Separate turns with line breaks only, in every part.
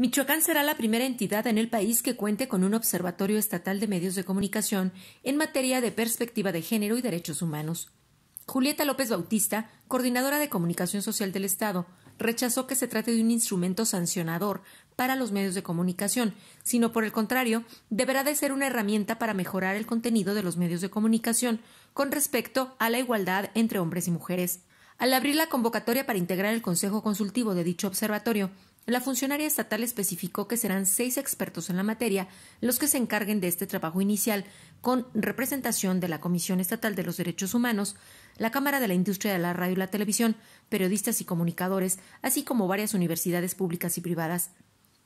Michoacán será la primera entidad en el país que cuente con un observatorio estatal de medios de comunicación en materia de perspectiva de género y derechos humanos. Julieta López Bautista, coordinadora de comunicación social del Estado, rechazó que se trate de un instrumento sancionador para los medios de comunicación, sino por el contrario, deberá de ser una herramienta para mejorar el contenido de los medios de comunicación con respecto a la igualdad entre hombres y mujeres. Al abrir la convocatoria para integrar el Consejo Consultivo de dicho observatorio, la funcionaria estatal especificó que serán seis expertos en la materia los que se encarguen de este trabajo inicial, con representación de la Comisión Estatal de los Derechos Humanos, la Cámara de la Industria de la Radio y la Televisión, periodistas y comunicadores, así como varias universidades públicas y privadas.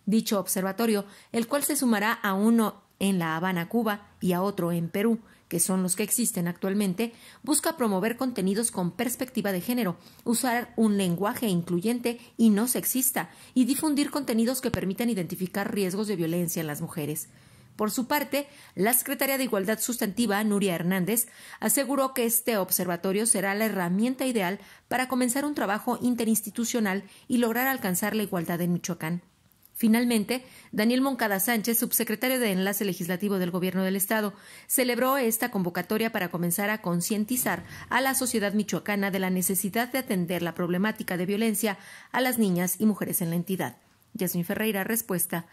Dicho observatorio, el cual se sumará a uno en La Habana, Cuba, y a otro en Perú, que son los que existen actualmente, busca promover contenidos con perspectiva de género, usar un lenguaje incluyente y no sexista, y difundir contenidos que permitan identificar riesgos de violencia en las mujeres. Por su parte, la secretaria de Igualdad Sustantiva, Nuria Hernández, aseguró que este observatorio será la herramienta ideal para comenzar un trabajo interinstitucional y lograr alcanzar la igualdad en Michoacán. Finalmente, Daniel Moncada Sánchez, subsecretario de Enlace Legislativo del Gobierno del Estado, celebró esta convocatoria para comenzar a concientizar a la sociedad michoacana de la necesidad de atender la problemática de violencia a las niñas y mujeres en la entidad. Jasmine Ferreira, respuesta